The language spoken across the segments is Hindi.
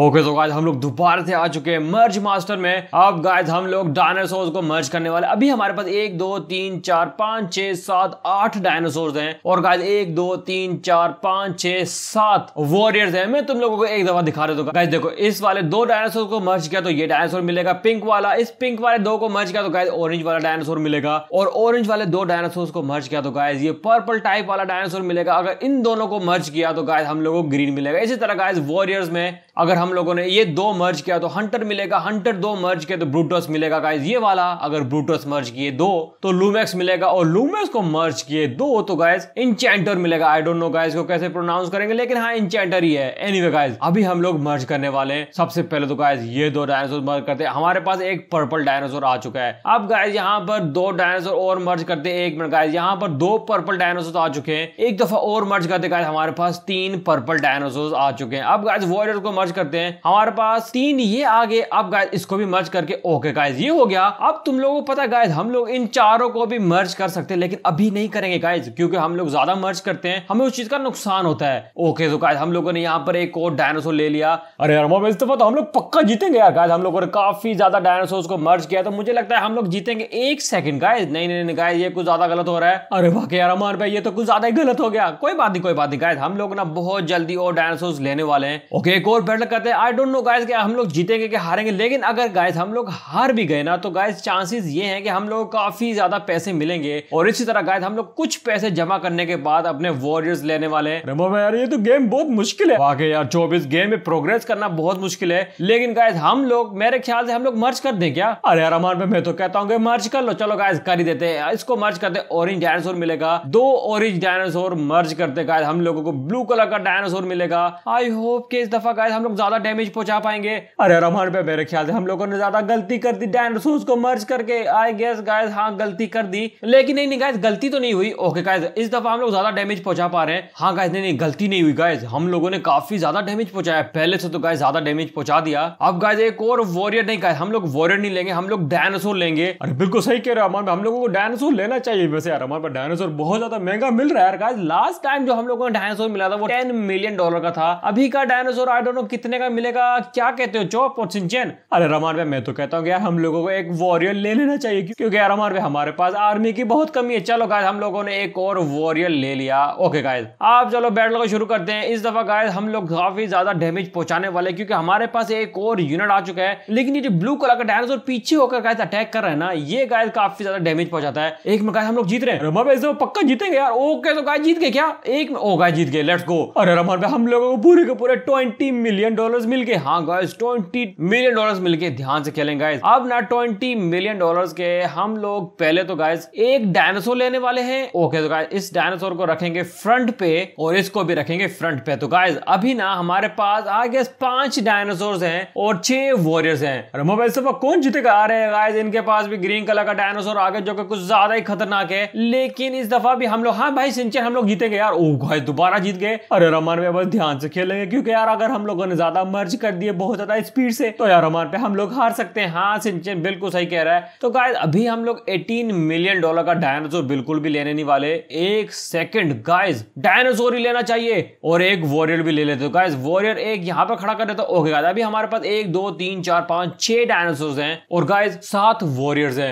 ओके तो गाइस हम लोग दोबारा से आ चुके हैं मर्ज मास्टर में अब गाइस हम लोग डायनासोर को मर्ज करने वाले अभी हमारे पास एक दो तीन चार पांच छह सात आठ डायनासोर हैं और गाइस एक दो तीन चार पांच छह सात वॉरियर्स हैं मैं तुम लोगों को एक दफा दिखा रहा हूँ गाइस देखो इस वाले दो डायनासोर को मर्ज किया तो ये डायनासोर मिलेगा पिंक वाला इस पिंक वाले दो को मर्ज किया तो गाइस ऑरेंज वाला डायनासोर मिलेगा और ऑरेंज वाले दो डायनासोर को मर्ज किया तो गाइस ये पर्पल टाइप वाला डायनासोर मिलेगा अगर इन दोनों को मर्ज किया तो गाइस हम लोग को ग्रीन मिलेगा इसी तरह गाइस वॉरियर्स में अगर हम लोगों ने ये दो मर्ज किया तो हंटर मिलेगा हंटर दो मर्ज किया तो ब्रूटस मिलेगा गाइज ये वाला अगर ब्रूटस मर्ज किए दो तो लूमेक्स मिलेगा और लूमेक्स को मर्ज किए दो तो गाइज इंचेंटर मिलेगा आई डोंट नो गाइज को कैसे प्रोनाउंस करेंगे लेकिन हाँ इंचेंटर ही है एनी वे गाइज अभी हम लोग मर्ज करने वाले हैं सबसे पहले तो गाइज ये दो डायनासोर मर्ज करते हैं हमारे पास एक पर्पल डायनासोर आ चुका है अब गाइज यहाँ पर दो डायनासोर और मर्ज करते हैं एक मिनट गाइज यहाँ पर दो पर्पल डायनासोर आ चुके हैं एक दफा और मर्ज करते गाइज हमारे पास तीन पर्पल डायनासोर आ चुके हैं अब गाइज वॉरियर को मर्ज मर्ज करते हैं हमारे पास तीन ये आ गए अब गाय इसको भी मर्ज करके ओके गाइज ये हो गया अब तुम लोगों को पता गाइज हम लोग इन चारों को भी मर्ज कर सकते हैं लेकिन अभी नहीं करेंगे गाइज क्योंकि हम लोग ज्यादा मर्ज करते हैं हमें उस चीज का नुकसान होता है ओके तो गाइज हम लोगों ने यहाँ पर एक और डायनासोर ले लिया अरे यार मोबाइल तो हम लोग पक्का जीतेंगे यार गाइज हम लोगों ने काफी ज्यादा डायनासोर को मर्ज किया तो मुझे लगता है हम लोग जीतेंगे एक सेकंड गाइज नहीं नहीं गाय ये कुछ ज्यादा गलत हो रहा है अरे वाकई यार अमर भाई ये तो कुछ ज्यादा ही गलत हो गया कोई बात नहीं कोई बात नहीं गाइज हम लोग ना बहुत जल्दी और डायनासोर लेने वाले हैं ओके एक और बैटल करते हैं आई डोंट नो गाइस कि हम लोग जीतेंगे कि हारेंगे लेकिन अगर गाइस हम लोग हार भी गए ना तो गाइस चांसेस ये हैं कि हम लोग काफी ज्यादा पैसे मिलेंगे और इसी तरह गाइस हम लोग कुछ पैसे जमा करने के बाद अपने वॉरियर्स लेने वाले हैं यार ये तो गेम बहुत मुश्किल है वाकई यार चौबीस गेम में प्रोग्रेस करना बहुत मुश्किल है लेकिन गाइस हम लोग मेरे ख्याल से हम लोग मर्च कर दे क्या अरे यार अमान मैं तो कहता हूँ मर्च कर लो चलो गाइस कर ही देते हैं इसको मर्च करते ऑरेंज डायनासोर मिलेगा दो ऑरेंज डायनासोर मर्च करते गाइस हम लोगों को ब्लू कलर का डायनासोर मिलेगा आई होप के इस दफा गाइस हम लोग ज्यादा डैमेज पहुंचा पाएंगे अरे रमान पे मेरे ख्याल से हम लोगों ने ज्यादा गलती कर दी डायनासोर्स को मर्ज करके आई गेस गाइस हाँ गलती कर दी लेकिन नहीं नहीं गाइस गलती तो नहीं हुई ओके गाइस इस दफा हम लोग ज्यादा डैमेज पहुंचा पा रहे हैं हाँ गाइस नहीं नहीं गलती नहीं हुई गाइस हम लोगों ने काफी ज्यादा डैमेज पहुंचाया पहले से तो गाइस ज्यादा डैमेज पहुंचा दिया अब गाइस एक और वॉरियर नहीं गाइस हम लोग वॉरियर नहीं लेंगे हम लोग डायनासोर लेंगे अरे बिल्कुल सही कह रहे हो अमन हम लोगों को डायनासोर लेना चाहिए वैसे यार हमारे पास डायनासोर बहुत ज्यादा महंगा मिल रहा है यार गाइस लास्ट टाइम जो हम लोगों ने डायनासोर मिला था वो टेन मिलियन डॉलर का था अभी का डायनासोर आई डोंट नो कितने का मिलेगा क्या कहते हो चौप और सिंचन अरे रमान भाई मैं तो कहता हूँ यार हम लोगों को एक वॉरियर ले लेना चाहिए क्योंकि यार रमान भाई हमारे पास आर्मी की बहुत कमी है चलो गाय हम लोगों ने एक और वॉरियर ले लिया ओके गाय आप चलो बैटल को शुरू करते हैं इस दफा गाय हम लोग काफी ज्यादा डैमेज पहुंचाने वाले क्योंकि हमारे पास एक और यूनिट आ चुका है लेकिन ये जो ब्लू कलर का डायनासोर पीछे होकर गाय अटैक कर रहे हैं ना ये गाय काफी ज्यादा डैमेज पहुंचाता है एक में गाय हम लोग जीत रहे हैं रमा भाई पक्का जीतेंगे यार ओके तो गाय जीत गए क्या एक में ओ oh गाय जीत गए लेट्स गो अरे रमान भाई हम लोगों को पूरे के पूरे ट्वेंटी मिलियन मिलियन डॉलर मिल गए हाँ गाइस ट्वेंटी मिलियन डॉलर मिल गए ध्यान से खेलें गाइस अब ना ट्वेंटी मिलियन डॉलर के हम लोग पहले तो गाइस एक डायनासोर लेने वाले हैं ओके तो गाइस इस डायनासोर को रखेंगे फ्रंट पे और इसको भी रखेंगे फ्रंट पे तो गाइस अभी ना हमारे पास आगे पांच डायनासोर है और छह वॉरियर्स है मोबाइल से कौन जीतेगा आ रहे हैं गाइज इनके पास भी ग्रीन कलर का डायनासोर आगे जो कि कुछ ज्यादा ही खतरनाक है लेकिन इस दफा भी हम लोग हाँ भाई सिंचन हम लोग जीतेंगे यार ओ oh गाइस दोबारा जीत गए अरे रमन में बस ध्यान से खेलेंगे क्योंकि यार अगर हम लोग लोगों ने ज्यादा मर्ज कर दिए बहुत ज्यादा स्पीड से तो यार हमारे पे हम लोग हार सकते हैं हाँ सिंचन बिल्कुल सही कह रहा है तो गाय अभी हम लोग एटीन मिलियन डॉलर का डायनासोर बिल्कुल भी लेने नहीं वाले एक सेकेंड गाइज डायनासोर ही लेना चाहिए और एक वॉरियर भी ले लेते हो गाइज वॉरियर एक यहाँ पर खड़ा कर देता ओके गाइज अभी हमारे पास एक दो तीन चार पांच छह डायनासोर है और गाइज सात वॉरियर्स है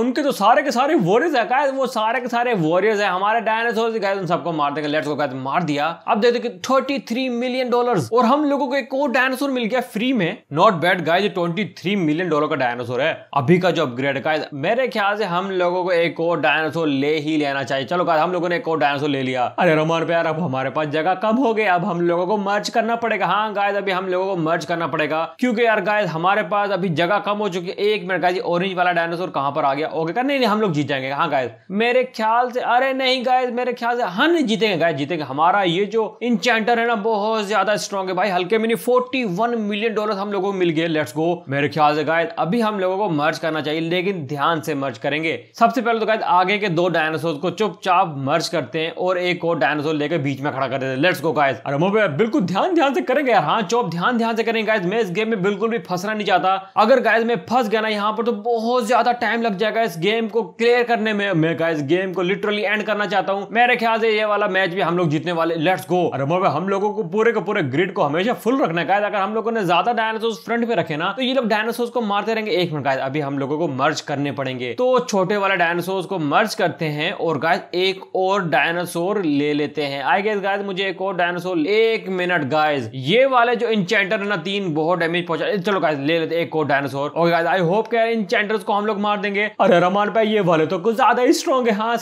उनके तो सारे के सारे वॉरियर्स है गाइज वो सारे के सारे वॉरियर्स है हमारे डायनासोर गाइज उन सबको मार देगा लेट्स को गाइज मार दिया अब देखते थर्टी थ्री मिलियन डॉलर और हम लोगों को एक और डायनासोर मिल गया फ्री में not bad guys twenty three million dollar का डायनासोर है अभी का जो अपग्रेड का मेरे ख्याल से हम लोगों को एक और डायनासोर ले ही लेना चाहिए चलो हम लोगों ने एक और डायनासोर ले लिया अरे रोमान प्यार अब हमारे पास जगह कम हो गई अब हम लोगों को मर्ज करना पड़ेगा हाँ गाइज अभी हम लोगों को मर्ज करना पड़ेगा क्योंकि यार गाइज हमारे पास अभी जगह कम हो चुकी है एक मिनट गाय ऑरेंज वाला डायनासोर कहाँ पर आ गया ओके नहीं नहीं हम लोग जीत जाएंगे हाँ गाइज मेरे ख्याल से अरे नहीं गाइज मेरे ख्याल से हम जीतेंगे गाय जीतेंगे हमारा ये जो इंचेंटर है ना बहुत ज्यादा स्ट्रॉन्ग है भाई हल्के मिनी 41 मिलियन डॉलर हम लोगों को मिल गए लेट्स गो मेरे ख्याल से गायद अभी हम लोगों को मर्ज करना चाहिए लेकिन ध्यान से मर्ज करेंगे सबसे पहले तो गायद आगे के दो डायनासोर को चुपचाप मर्ज करते हैं और एक और डायनासोर लेकर बीच में खड़ा कर देते हैं लेट्स गो गायद अरे मोबे बिल्कुल ध्यान ध्यान से करेंगे यार हाँ चौप ध्यान ध्यान से करेंगे गायद मैं इस गेम में बिल्कुल भी फंसना नहीं चाहता अगर गायद मैं फंस गया ना यहाँ पर तो बहुत ज्यादा टाइम लग जाएगा इस गेम को क्लियर करने में मैं गाइस गेम को लिटरली एंड करना चाहता हूँ मेरे ख्याल से ये वाला मैच भी हम लोग जीतने वाले लेट्स गो अरे मोबे हम लोगों को पूरे के पूरे ग्रिड को हमेशा फुल फुल रखना है अगर हम लोगों ने ज्यादा डायनासोर फ्रंट पे रखे ना तो ये लोग डायनासोर को मारते रहेंगे एक मिनट गाय अभी हम लोगों को मर्ज करने पड़ेंगे तो छोटे वाले डायनासोर को मर्ज करते हैं और गाय एक और डायनासोर ले लेते हैं आई गेस गाय मुझे एक और डायनासोर एक मिनट गायज ये वाले जो इंचेंटर है ना तीन बहुत डैमेज पहुंचा चलो गाय ले लेते एक और डायनासोर और गाय आई होप क्या इंचेंटर्स को हम लोग मार देंगे अरे रमान भाई ये वाले तो कुछ ज्यादा ही स्ट्रॉन्ग है हाँ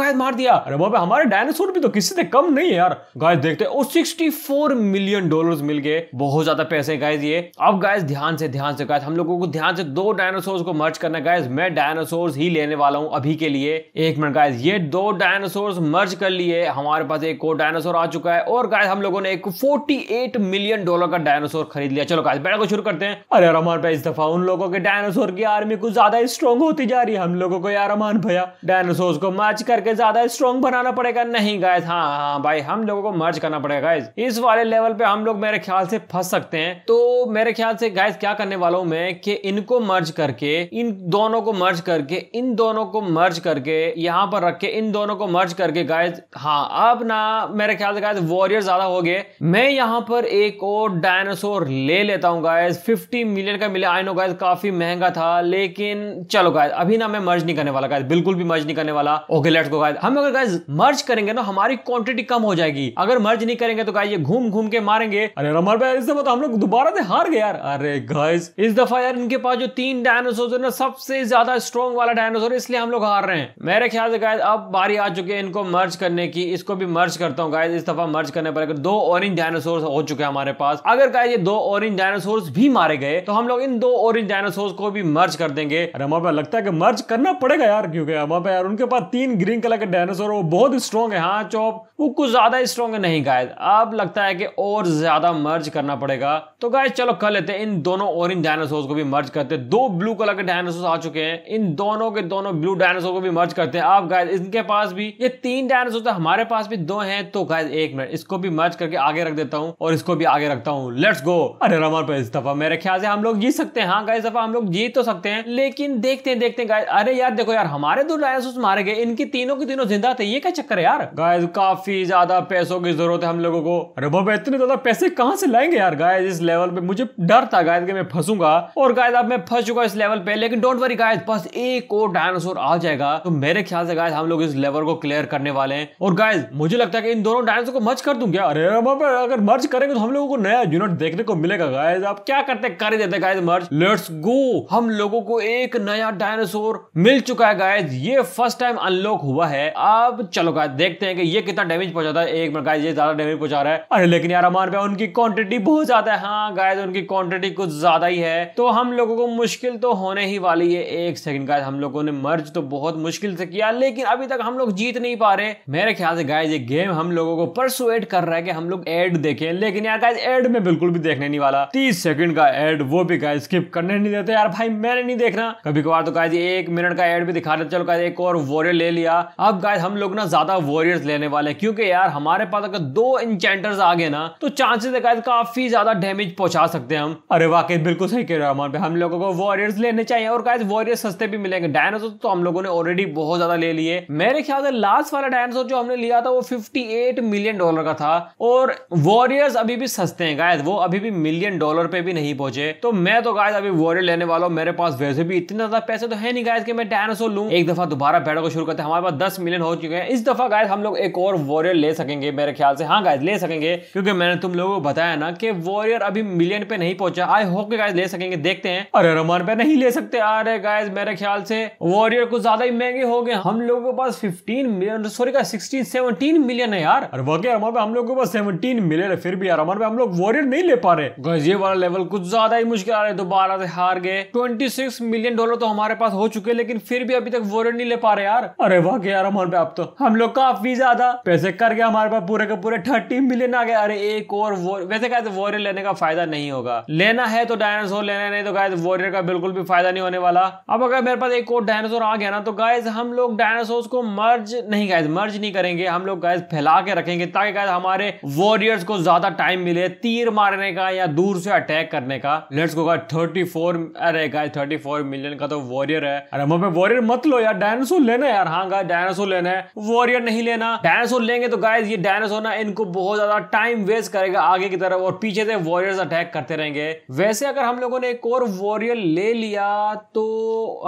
गाइस मार दिया अरे हमारे डायनासोर भी तो किसी से कम नहीं है यार गाय देखते हैं सिक्सटी फोर मिलियन डॉलर मिल गए बहुत ज्यादा पैसे गाइज ये अब गाइज ध्यान से ध्यान से गाइज हम लोगों को ध्यान से दो डायनासोर को मर्ज करना गाइज मैं डायनासोर ही लेने वाला हूँ अभी के लिए एक मिनट गाइज ये दो डायनासोर मर्ज कर लिए हमारे पास एक और डायनासोर आ चुका है और गाइज हम लोगों ने एक फोर्टी एट मिलियन डॉलर का डायनासोर खरीद लिया चलो गाइज बैठा को शुरू करते हैं अरे यार हमारे पास इस दफा उन लोगों के डायनासोर की आर्मी कुछ ज्यादा स्ट्रॉन्ग होती जा रही है हम लोगों को यार अमान भैया डायनासोर को मर्ज करके ज्यादा स्ट्रॉन्ग बनाना पड़ेगा नहीं गाइज हाँ हाँ भाई हम लोगों को मर्ज करना पड़ेगा गाइज इस वाले लेवल पे हम हम लोग मेरे ख्याल से फंस सकते हैं तो मेरे ख्याल से गाइस क्या करने वाला हूं मैं कि इनको मर्ज करके इन दोनों को मर्ज करके इन दोनों को मर्ज करके यहाँ पर रख के इन दोनों को मर्ज करके गाइस हाँ अब ना मेरे ख्याल से गाइस वॉरियर ज्यादा हो गए मैं यहाँ पर एक और डायनासोर ले लेता हूँ गाइस 50 मिलियन का मिले आई नो गाइस काफी महंगा था लेकिन चलो गाइस अभी ना मैं मर्ज नहीं करने वाला गाइस बिल्कुल भी मर्ज नहीं करने वाला ओके लेट्स गो गाइस हम अगर गाइस मर्ज करेंगे ना हमारी क्वांटिटी कम हो जाएगी अगर मर्ज नहीं करेंगे तो गाइस ये घूम घूम के मारेंगे जाएंगे अरे रमर भाई इस दफा तो हम लोग दोबारा से हार गए यार अरे गाइस इस दफा यार इनके पास जो तीन डायनासोर है ना सबसे ज्यादा स्ट्रॉन्ग वाला डायनासोर इसलिए हम लोग हार रहे हैं मेरे ख्याल से गाइस अब बारी आ चुकी है इनको मर्ज करने की इसको भी मर्ज करता हूँ गाइस इस दफा मर्ज करने पर दो ऑरेंज डायनासोर हो चुके हैं हमारे पास अगर गाइस ये दो ऑरेंज डायनासोर भी मारे गए तो हम लोग इन दो ऑरेंज डायनासोर को भी मर्ज कर देंगे अरे भाई लगता है कि मर्ज करना पड़ेगा यार क्योंकि हमारे भाई यार उनके पास तीन ग्रीन कलर के डायनासोर वो बहुत स्ट्रॉन्ग है हाँ चौप वो कुछ ज्यादा स्ट्रॉन्ग नहीं गायद अब लगता है कि और ज्यादा मर्ज करना पड़ेगा तो गाय चलो कर लेते हैं इन दोनों ऑरेंज डायनासोर को भी मर्ज करते हैं दो ब्लू कलर के डायनासोर आ चुके हैं इन दोनों के दोनों ब्लू डायनासोर को भी मर्ज करते हैं आप गाय इनके पास भी ये तीन डायनासोर तो हमारे पास भी दो है तो गाय एक मिनट इसको भी मर्ज करके आगे रख देता हूँ और इसको भी आगे रखता हूँ लेट्स गो अरे रमन पर इस दफा मेरे ख्याल से हम लोग जीत सकते हैं हाँ गाय दफा हम लोग जीत तो सकते हैं लेकिन देखते हैं देखते हैं गाय अरे यार देखो यार हमारे दो डायनासोर मारे गए इनकी तीनों के तीनों जिंदा थे ये क्या चक्कर है यार गाय काफी ज्यादा पैसों की जरूरत है हम लोगों को अरे बाबा इतने ज्यादा पैसे कहां से लाएंगे यार गायद इस लेवल पे मुझे डर था गायद के मैं फंसूंगा और गायद अब मैं फंस चुका इस लेवल पे लेकिन डोंट वरी गायद बस एक और डायनासोर आ जाएगा तो मेरे ख्याल से गायद हम लोग इस लेवल को क्लियर करने वाले हैं और गायद मुझे लगता है कि इन दोनों डायनासोर को मर्ज कर दूं क्या अरे अगर मर्ज करेंगे तो हम लोगों को नया यूनिट देखने को मिलेगा गायद आप क्या करते कर देते गायद मर्ज लेट्स गो हम लोगों को एक नया डायनासोर मिल चुका है गायद ये फर्स्ट टाइम अनलॉक हुआ है अब चलो गायद देखते हैं कि ये कितना डैमेज पहुंचाता है एक मिनट गायद ये ज्यादा डैमेज पहुंचा रहा है अरे लेकिन यार अमान रुपए उनकी क्वांटिटी बहुत ज्यादा है हाँ गायद उनकी क्वांटिटी कुछ ज्यादा ही है तो हम लोगों को मुश्किल तो होने ही वाली है एक सेकंड गाय हम लोगों ने मर्ज तो बहुत मुश्किल से किया लेकिन अभी तक हम लोग जीत नहीं पा रहे मेरे ख्याल से गाय ये गेम हम लोगों को परसुएट कर रहा है कि हम लोग एड देखें लेकिन यार गाय एड में बिल्कुल भी देखने नहीं वाला तीस सेकंड का एड वो भी गाय स्किप करने नहीं देते यार भाई मैंने नहीं देखना कभी कभार तो गाय एक मिनट का एड भी दिखा रहे चलो गाय एक और वॉरियर ले लिया अब गाय हम लोग ना ज्यादा वॉरियर्स लेने वाले क्योंकि यार हमारे पास अगर दो इंचेंटर्स आ गए ना तो चांसेस है गाइस काफी ज्यादा डैमेज पहुंचा सकते हैं हम अरे वाकई बिल्कुल सही कह रहे हो अमन हम लोगों को वॉरियर्स लेने चाहिए और गाइस वॉरियर्स सस्ते भी मिलेंगे डायनासोर तो हम लोगों ने ऑलरेडी बहुत ज्यादा ले लिए मेरे ख्याल से लास्ट वाला डायनासोर जो हमने लिया था वो फिफ्टी मिलियन डॉलर का था और वॉरियर्स अभी भी सस्ते हैं गायद वो अभी भी मिलियन डॉलर पे भी नहीं पहुंचे तो मैं तो गायद अभी वॉरियर लेने वाला हूँ मेरे पास वैसे भी इतने ज्यादा पैसे तो है नहीं गायद की मैं डायनासोर लू एक दफा दोबारा बैठक शुरू करते हमारे पास दस मिलियन हो चुके हैं इस दफा गायद हम लोग एक और वॉरियर ले सकेंगे मेरे ख्याल से हाँ गायद ले सकेंगे क्योंकि मैंने तुम तो तुम लोगों को बताया ना कि वॉरियर अभी मिलियन पे नहीं पहुंचा आई होप के गाइस ले सकेंगे देखते हैं अरे रोमान पे नहीं ले सकते अरे गाइस मेरे ख्याल से वॉरियर कुछ ज्यादा ही महंगे हो गए हम लोगों के पास फिफ्टीन मिलियन सॉरी का सिक्सटीन सेवनटीन मिलियन है यार अरे वाकई रोमान पे हम लोग के पास सेवनटीन मिलियन है फिर भी यार पे हम लोग वॉरियर नहीं ले पा रहे गाइस ये वाला लेवल कुछ ज्यादा ही मुश्किल आ रहे है दोबारा से हार गए ट्वेंटी सिक्स मिलियन डॉलर तो हमारे पास हो चुके लेकिन फिर भी अभी तक वॉरियर नहीं ले पा रहे यार अरे वाकई यार रोमान पे आप तो हम लोग काफी ज्यादा पैसे करके हमारे पास पूरे के पूरे थर्टी मिलियन आ गए अरे एक और वैसे गाइस वॉरियर लेने का फायदा नहीं होगा लेना है तो डायनासोर लेना नहीं तो गाय वॉरियर का बिल्कुल भी फायदा नहीं होने वाला अब अगर मेरे पास एक और डायनासोर आ गया ना तो गाय हम लोग डायनासोर को मर्ज नहीं गाय मर्ज नहीं करेंगे हम लोग गाय फैला के रखेंगे ताकि गाय हमारे वॉरियर्स को ज्यादा टाइम मिले तीर मारने का या दूर से अटैक करने का लेट्स गो थर्टी फोर अरे गाइस 34 मिलियन का तो वॉरियर है अरे हम वॉरियर मत लो यार डायनासोर लेना यार हाँ गाय डायनासोर लेना है वॉरियर नहीं लेना डायनासोर लेंगे तो गाय ये डायनासोर ना इनको बहुत ज्यादा टाइम वेस्ट करेगा रहेगा आगे की तरफ और पीछे से वॉरियर्स अटैक करते रहेंगे वैसे अगर हम लोगों ने एक और वॉरियर ले लिया तो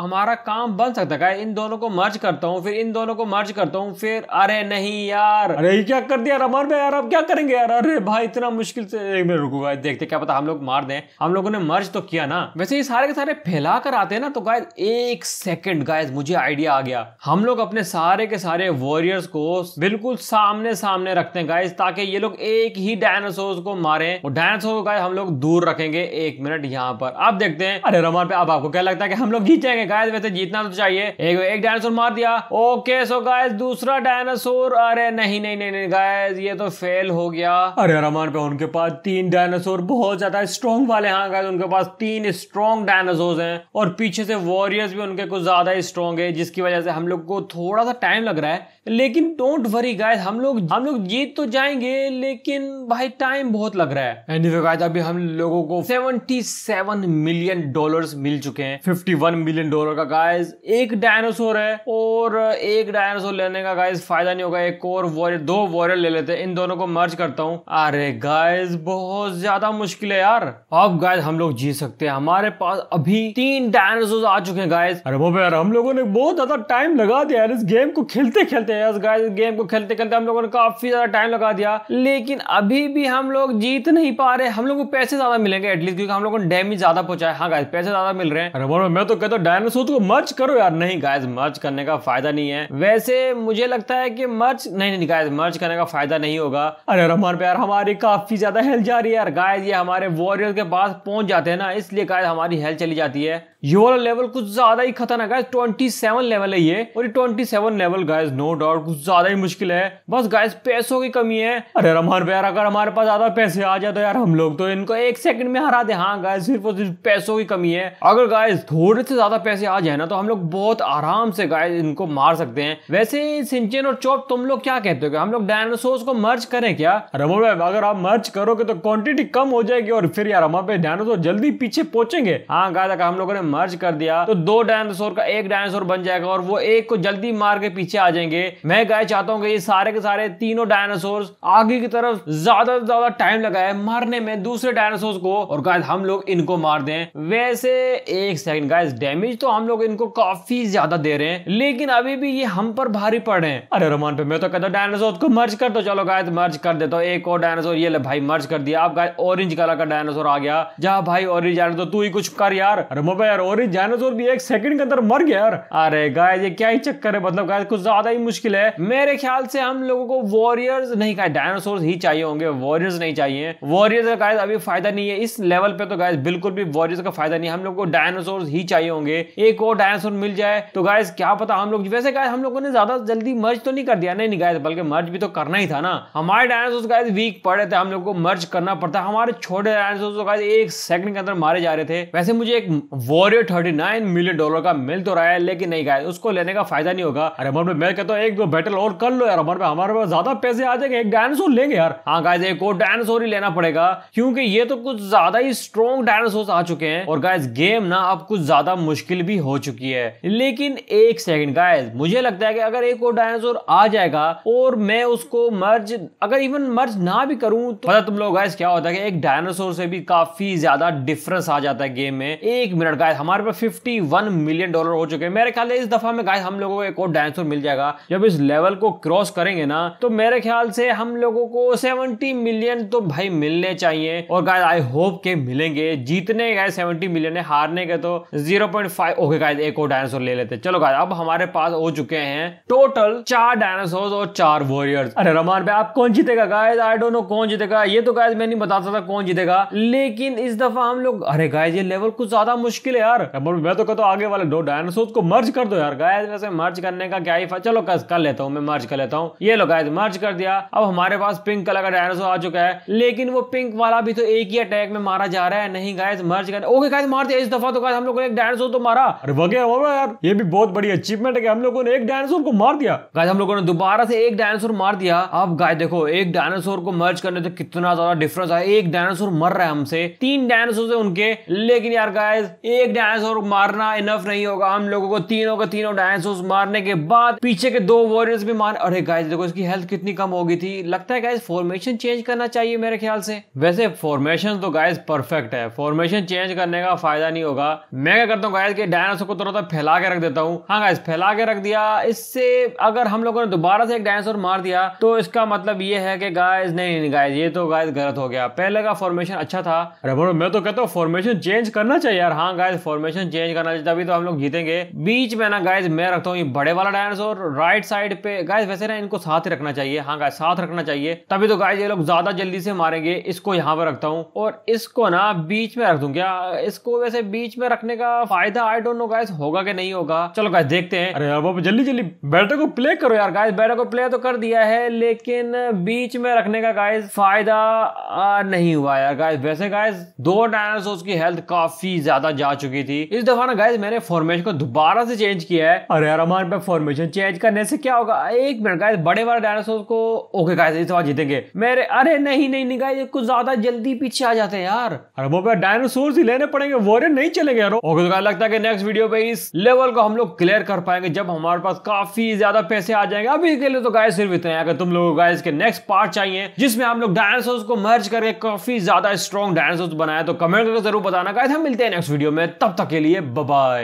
हमारा काम बन सकता है इन दोनों को मर्ज करता हूँ फिर इन दोनों को मर्ज करता हूँ फिर अरे नहीं यार अरे क्या कर दिया यार अब यार क्या करेंगे यार अरे भाई इतना मुश्किल से एक मिनट रुको भाई देखते क्या पता हम लोग मार दें हम लोगों ने मर्ज तो किया ना वैसे ये सारे के सारे फैला कर आते हैं ना तो गाय एक सेकेंड गाय मुझे आइडिया आ गया हम लोग अपने सारे के सारे वॉरियर्स को बिल्कुल सामने सामने रखते हैं गाइज ताकि ये लोग एक ही डायनासोर डायनासोर को मारे और डायनासोर का हम लोग दूर रखेंगे एक मिनट यहाँ पर आप देखते हैं अरे रमान पे अब आपको क्या लगता है कि हम लोग जीतेंगे गाय वैसे जीतना तो चाहिए एक एक डायनासोर मार दिया ओके सो गाय दूसरा डायनासोर अरे नहीं नहीं नहीं नहीं गाइस ये तो फेल हो गया अरे रमान पे उनके पास तीन डायनासोर बहुत ज्यादा स्ट्रॉन्ग वाले हाँ गाय उनके पास तीन स्ट्रॉन्ग डायनासोर है और पीछे से वॉरियर्स भी उनके कुछ ज्यादा स्ट्रॉन्ग है जिसकी वजह से हम लोग को थोड़ा सा टाइम लग रहा है लेकिन डोंट वरी गाय हम लोग हम लोग जीत तो जाएंगे लेकिन भाई टाइम बहुत लग रहा है एंड anyway, अभी हम लोगों को 77 मिलियन डॉलर्स मिल चुके हैं 51 मिलियन डॉलर का गाइस एक डायनासोर है और एक डायनासोर लेने का गाइस फायदा नहीं होगा एक और वॉरियर दो वॉरियर ले लेते हैं इन दोनों को मर्ज करता हूँ अरे गाइस बहुत ज्यादा मुश्किल है यार अब गाइस हम लोग जी सकते हैं हमारे पास अभी तीन डायनासोर आ चुके हैं गाइस अरे वो यार हम लोगों ने बहुत ज्यादा टाइम लगा दिया यार इस गेम को खेलते खेलते गाइस गेम को खेलते खेलते हम लोगों ने काफी ज्यादा टाइम लगा दिया लेकिन अभी भी भी हम लोग जीत नहीं पा रहे हम लोग को पैसे ज्यादा मिलेंगे एटलीस्ट क्योंकि हम लोग को डैमेज ज्यादा पहुंचाए हाँ गाइज पैसे ज्यादा मिल रहे हैं अरे मैं तो कहता हूँ डायनासोर को मर्च करो यार नहीं गाइज मर्च करने का फायदा नहीं है वैसे मुझे लगता है की मर्च नहीं नहीं गाइज मर्च करने का फायदा नहीं होगा अरे रमन पे यार हमारी काफी ज्यादा हेल्थ जा रही है यार गाइज ये हमारे वॉरियर के पास पहुंच जाते हैं ना इसलिए गाइज हमारी हेल्थ चली जाती है ये वाला लेवल कुछ ज्यादा ही खतरनाक है ट्वेंटी सेवन लेवल है ये और twenty seven level guys no doubt कुछ ज्यादा ही मुश्किल है बस गाइज पैसों की कमी है अरे रमोन पे यार अगर हमारे हमारे पास ज्यादा पैसे आ जाए तो यार हम लोग तो इनको एक सेकंड में हरा दे हाँ गाय सिर्फ और सिर्फ पैसों की कमी है अगर गाय थोड़े से ज्यादा पैसे आ जाए ना तो हम लोग बहुत आराम से गाय इनको मार सकते हैं वैसे सिंचन और चौप तुम लोग क्या कहते हो हम लोग डायनासोर को मर्ज करें क्या रमो अगर आप मर्ज करोगे तो क्वांटिटी कम हो जाएगी और फिर यार हमारे डायनासोर जल्दी पीछे पहुंचेंगे हाँ गाय अगर हम लोगों ने मर्ज कर दिया तो दो डायनासोर का एक डायनासोर बन जाएगा और वो एक को जल्दी मार के पीछे आ जाएंगे मैं गाय चाहता हूँ ये सारे के सारे तीनों डायनासोर आगे की तरफ ज्यादा बहुत ज्यादा टाइम लगा है मारने में दूसरे डायनासोर को और गाइस हम लोग इनको मार दें वैसे एक सेकंड गाइस डैमेज तो हम लोग इनको काफी ज्यादा दे रहे हैं लेकिन अभी भी ये हम पर भारी पड़ रहे हैं अरे रोमान पे मैं तो कहता हूँ डायनासोर को मर्ज कर दो चलो गाय मर्ज कर देता हूँ एक और डायनासोर ये ले भाई मर्ज कर दिया आप गाय ऑरेंज कलर का डायनासोर आ गया जा भाई ऑरेंज जाने तो तू ही कुछ कर यार अरे यार ऑरेंज डायनासोर भी एक सेकंड के अंदर मर गया यार अरे गाय ये क्या ही चक्कर है मतलब गाय कुछ ज्यादा ही मुश्किल है मेरे ख्याल से हम लोगों को वॉरियर्स नहीं कहा डायनासोर ही चाहिए होंगे वॉरियर्स नहीं चाहिए वॉरियर्स का गाइस अभी फायदा नहीं है इस लेवल पे तो गाइस बिल्कुल भी वॉरियर्स का फायदा नहीं हम लोग को डायनासोर ही चाहिए होंगे एक और डायनासोर मिल जाए तो गाइस क्या पता हम लोग वैसे गाइस हम लोगों ने ज्यादा जल्दी मर्ज तो नहीं कर दिया नहीं गाइस बल्कि मर्ज भी तो करना ही था ना हमारे डायनासोर गाइस वीक पड़े थे हम लोग को मर्ज करना पड़ता हमारे छोटे डायनासोर तो गाइस एक सेकंड के अंदर मारे जा रहे थे वैसे मुझे एक वॉरियर थर्टी मिलियन डॉलर का मिल तो रहा है लेकिन नहीं गाइस उसको लेने का फायदा नहीं होगा अरे मैं कहता हूँ एक दो बैटल और कर लो यार हमारे पास ज्यादा पैसे आ जाएंगे एक डायनासोर लेंगे यार हाँ गाय एक को डायनासोर ही लेना पड़ेगा क्योंकि ये तो कुछ ज्यादा ही स्ट्रॉन्ग डायनासोर आ चुके हैं और गाइज गेम ना अब कुछ ज्यादा मुश्किल भी हो चुकी है लेकिन एक सेकंड गाइज मुझे लगता है कि अगर एक और डायनासोर आ जाएगा और मैं उसको मर्ज अगर इवन मर्ज ना भी करूं तो पता तुम लोग गाइज क्या होता है कि एक डायनासोर से भी काफी ज्यादा डिफरेंस आ जाता है गेम में एक मिनट गाइज हमारे पास फिफ्टी मिलियन डॉलर हो चुके हैं मेरे ख्याल इस दफा में गाइज हम लोगों को एक और डायनासोर मिल जाएगा जब इस लेवल को क्रॉस करेंगे ना तो मेरे ख्याल से हम लोगों को सेवेंटी मिलियन तो भाई मिलने चाहिए और गाइस आई होप के मिलेंगे जीतने गए सेवेंटी मिलियन है हारने के तो zero point five okay guys एक और डायनासोर ले लेते चलो गाइस अब हमारे पास हो चुके हैं टोटल चार डायनासोर और चार वॉरियर्स अरे रमान भाई आप कौन जीतेगा गाइस आई डोंट नो कौन जीतेगा ये तो गाइस मैं नहीं बताता था कौन जीतेगा लेकिन इस दफा हम लोग अरे गाइस ये लेवल कुछ ज्यादा मुश्किल है यार मैं तो कहता तो आगे वाले दो डायनासोर को मर्ज कर दो यार गाइस वैसे मर्ज करने का क्या ही चलो कर लेता हूँ मैं मर्ज कर लेता हूँ ये लो गाइस मर्ज कर दिया अब हमारे पास पिंक कलर का डायनासोर आ चुका है लेकिन वो पिंक वाला भी तो एक ही अटैक में मारा जा रहा है नहीं गाय मर्ज कर ओके गाय मार दिया इस दफा तो गाय हम लोग ने एक डायनासोर तो मारा अरे वगैरह यार ये भी बहुत बड़ी अचीवमेंट है हम लोगों ने एक डायनासोर को मार दिया गाय हम लोगों ने दोबारा से एक डायनासोर मार दिया अब गाय देखो एक डायनासोर को मर्ज करने से कितना ज्यादा डिफरेंस आया एक डायनासोर मर रहा है हमसे तीन डायनासोर से उनके लेकिन यार गाय एक डायनासोर मारना इनफ नहीं होगा हम लोगों को तीनों के तीनों डायनासोर मारने के बाद पीछे के दो वॉरियर्स भी मार अरे गाय देखो इसकी हेल्थ कितनी कम हो गई थी लगता है गाय फॉर्मेशन चेंज कर करना चाहिए मेरे ख्याल से वैसे फॉर्मेशन तो गाइस परफेक्ट है फॉर्मेशन चेंज करने का फायदा नहीं होगा मैं क्या करता हूँ गाइस के डायनासोर को थोड़ा सा फैला के रख देता हूँ हाँ गाइस फैला के रख दिया इससे अगर हम लोगों ने दोबारा से एक डायनासोर मार दिया तो इसका मतलब ये है कि गायस नहीं नहीं गायस ये तो गायस गलत हो गया पहले का फॉर्मेशन अच्छा था अरे बोलो मैं तो कहता हूँ फॉर्मेशन चेंज करना चाहिए यार हाँ गायस फॉर्मेशन चेंज करना चाहिए तभी तो हम लोग जीतेंगे बीच में ना गायस मैं रखता हूँ ये बड़े वाला डायनासोर राइट साइड पे गायस वैसे ना इनको साथ ही रखना चाहिए हाँ गाय साथ रखना चाहिए तभी तो गाइस ये लोग ज़्यादा जल्दी से मारेंगे इसको यहाँ पर रखता हूँ और इसको ना बीच में रख दूँ क्या इसको वैसे बीच में रखने का फायदा आई डोंट नो गाइस होगा कि नहीं होगा चलो गाइस देखते हैं अरे अब जल्दी जल्दी बैटर को प्ले करो यार गाइस बैटर को प्ले तो कर दिया है लेकिन बीच में रखने का गाइस फायदा नहीं हुआ यार गाइस वैसे गाइस दो डायनासोर की हेल्थ काफी ज्यादा जा चुकी थी इस दफा ना गाइस मैंने फॉर्मेशन को दोबारा से चेंज किया है अरे यार हमारे पे फॉर्मेशन चेंज करने से क्या होगा एक मिनट गाइस बड़े वाले डायनासोर को ओके गाइस इस दफा जीतेंगे मेरे अरे नहीं नहीं निगाह ये कुछ ज्यादा जल्दी पीछे आ जाते हैं यार वो पे डायनासोर ही लेने पड़ेंगे वोरे नहीं चलेंगे यार ओके तो लगता है कि नेक्स्ट वीडियो पे इस लेवल को हम लोग क्लियर कर पाएंगे जब हमारे पास काफी ज्यादा पैसे आ जाएंगे अभी के लिए तो गाय सिर्फ इतना है अगर तुम लोगों को गाइस के नेक्स्ट पार्ट चाहिए जिसमें हम लोग डायनासोर को मर्ज करके काफी ज्यादा स्ट्रॉन्ग डायनासोर बनाए तो कमेंट करके जरूर बताना गाय हम मिलते हैं नेक्स्ट वीडियो में तब तक के लिए बबाई